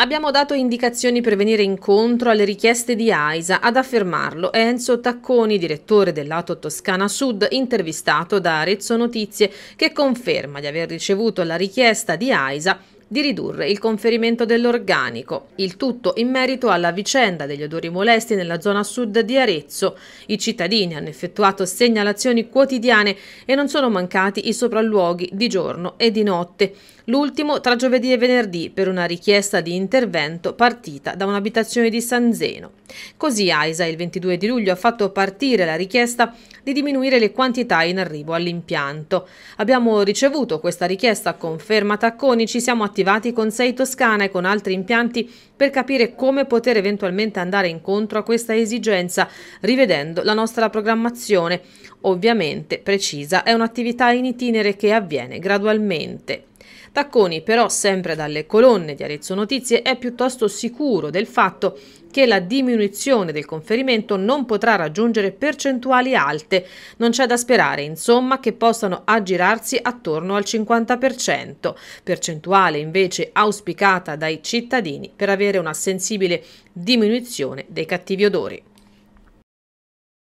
Abbiamo dato indicazioni per venire incontro alle richieste di AISA, ad affermarlo è Enzo Tacconi, direttore del lato Toscana Sud, intervistato da Arezzo Notizie, che conferma di aver ricevuto la richiesta di AISA di ridurre il conferimento dell'organico. Il tutto in merito alla vicenda degli odori molesti nella zona sud di Arezzo. I cittadini hanno effettuato segnalazioni quotidiane e non sono mancati i sopralluoghi di giorno e di notte. L'ultimo tra giovedì e venerdì per una richiesta di intervento partita da un'abitazione di San Zeno. Così AISA il 22 di luglio ha fatto partire la richiesta di diminuire le quantità in arrivo all'impianto. Abbiamo ricevuto questa richiesta, conferma Tacconi, ci siamo attivati attivati con Sei Toscana e con altri impianti per capire come poter eventualmente andare incontro a questa esigenza, rivedendo la nostra programmazione. Ovviamente, precisa, è un'attività in itinere che avviene gradualmente. Tacconi però sempre dalle colonne di Arezzo Notizie è piuttosto sicuro del fatto che la diminuzione del conferimento non potrà raggiungere percentuali alte. Non c'è da sperare, insomma, che possano aggirarsi attorno al 50%, percentuale invece auspicata dai cittadini per avere una sensibile diminuzione dei cattivi odori.